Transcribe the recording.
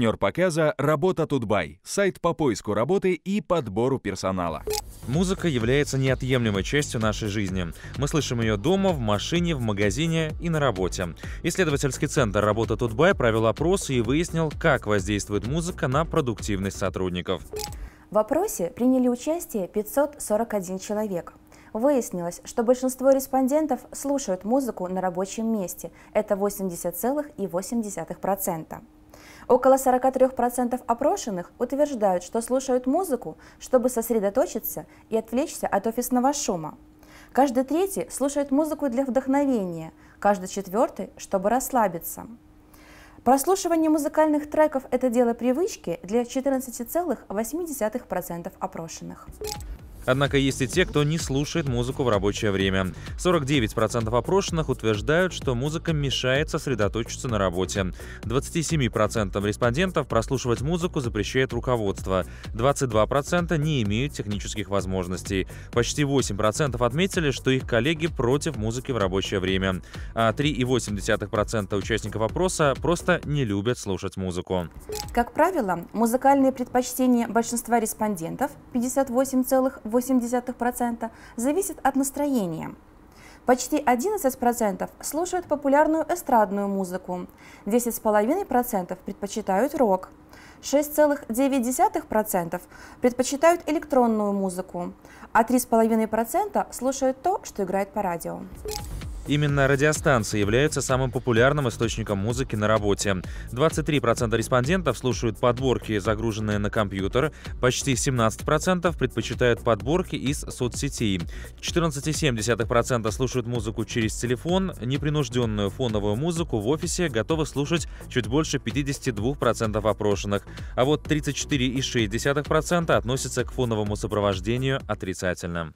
Партнер показа «Работа Тутбай» – сайт по поиску работы и подбору персонала. Музыка является неотъемлемой частью нашей жизни. Мы слышим ее дома, в машине, в магазине и на работе. Исследовательский центр «Работа Тутбай» провел опрос и выяснил, как воздействует музыка на продуктивность сотрудников. В опросе приняли участие 541 человек. Выяснилось, что большинство респондентов слушают музыку на рабочем месте. Это 80,8%. Около 43% опрошенных утверждают, что слушают музыку, чтобы сосредоточиться и отвлечься от офисного шума. Каждый третий слушает музыку для вдохновения, каждый четвертый, чтобы расслабиться. Прослушивание музыкальных треков – это дело привычки для 14,8% опрошенных. Однако есть и те, кто не слушает музыку в рабочее время. 49% опрошенных утверждают, что музыка мешает сосредоточиться на работе. 27% респондентов прослушивать музыку запрещает руководство. 22% не имеют технических возможностей. Почти 8% отметили, что их коллеги против музыки в рабочее время. А 3,8% участников опроса просто не любят слушать музыку. Как правило, музыкальные предпочтения большинства респондентов 58,8% 0,8%, зависит от настроения. Почти 11% слушают популярную эстрадную музыку, 10,5% предпочитают рок, 6,9% предпочитают электронную музыку, а 3,5% слушают то, что играет по радио. Именно радиостанции являются самым популярным источником музыки на работе. 23% респондентов слушают подборки, загруженные на компьютер, почти 17% предпочитают подборки из соцсетей, 14,7% слушают музыку через телефон, непринужденную фоновую музыку в офисе готовы слушать чуть больше 52% опрошенных, а вот 34,6% относятся к фоновому сопровождению отрицательно.